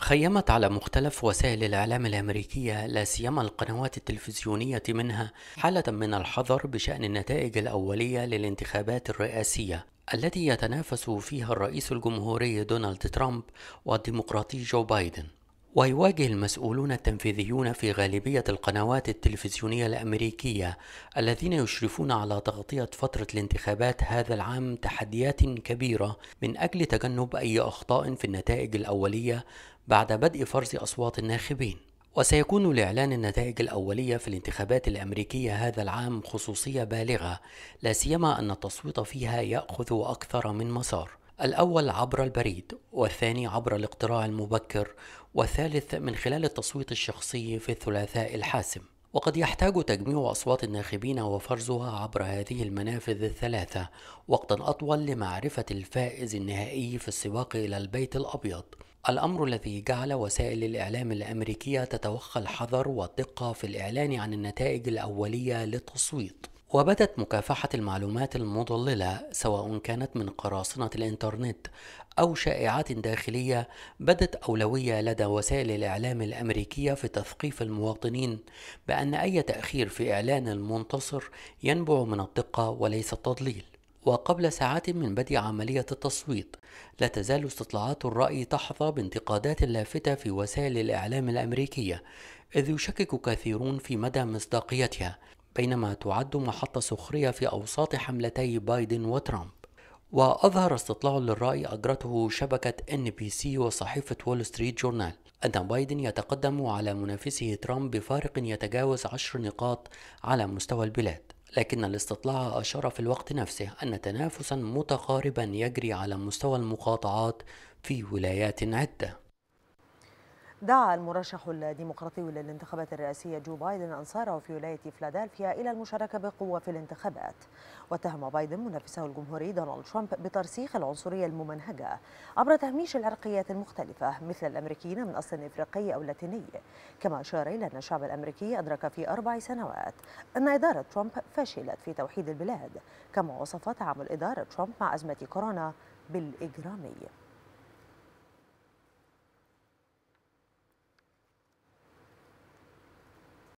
خيمت على مختلف وسائل الإعلام الأمريكية لا سيما القنوات التلفزيونية منها حالة من الحذر بشأن النتائج الأولية للانتخابات الرئاسية التي يتنافس فيها الرئيس الجمهوري دونالد ترامب والديمقراطي جو بايدن ويواجه المسؤولون التنفيذيون في غالبية القنوات التلفزيونية الأمريكية الذين يشرفون على تغطية فترة الانتخابات هذا العام تحديات كبيرة من أجل تجنب أي أخطاء في النتائج الأولية بعد بدء فرز أصوات الناخبين. وسيكون لإعلان النتائج الأولية في الانتخابات الأمريكية هذا العام خصوصية بالغة، لا سيما أن التصويت فيها يأخذ أكثر من مسار. الأول عبر البريد والثاني عبر الاقتراع المبكر والثالث من خلال التصويت الشخصي في الثلاثاء الحاسم وقد يحتاج تجميع أصوات الناخبين وفرزها عبر هذه المنافذ الثلاثة وقتا أطول لمعرفة الفائز النهائي في السباق إلى البيت الأبيض الأمر الذي جعل وسائل الإعلام الأمريكية تتوخى الحذر والدقة في الإعلان عن النتائج الأولية للتصويت وبدت مكافحة المعلومات المضللة سواء كانت من قراصنة الإنترنت أو شائعات داخلية بدت أولوية لدى وسائل الإعلام الأمريكية في تثقيف المواطنين بأن أي تأخير في إعلان المنتصر ينبع من الدقة وليس التضليل. وقبل ساعات من بدء عملية التصويت لا تزال استطلاعات الرأي تحظى بانتقادات لافتة في وسائل الإعلام الأمريكية إذ يشكك كثيرون في مدى مصداقيتها بينما تعد محطة سخرية في أوساط حملتي بايدن وترامب وأظهر استطلاع للرأي أجرته شبكة إن بي سي وصحيفة وول ستريت جورنال أن بايدن يتقدم على منافسه ترامب بفارق يتجاوز عشر نقاط على مستوى البلاد لكن الاستطلاع أشار في الوقت نفسه أن تنافسا متقاربا يجري على مستوى المقاطعات في ولايات عدة دعا المرشح الديمقراطي للانتخابات الرئاسية جو بايدن أنصاره في ولاية فلادلفيا إلى المشاركة بقوة في الانتخابات واتهم بايدن منافسه الجمهوري دونالد ترامب بترسيخ العنصرية الممنهجة عبر تهميش العرقيات المختلفة مثل الأمريكيين من أصل إفريقي أو لاتيني كما أشار إلى أن الشعب الأمريكي أدرك في أربع سنوات أن إدارة ترامب فشلت في توحيد البلاد كما وصف تعامل إدارة ترامب مع أزمة كورونا بالإجرامي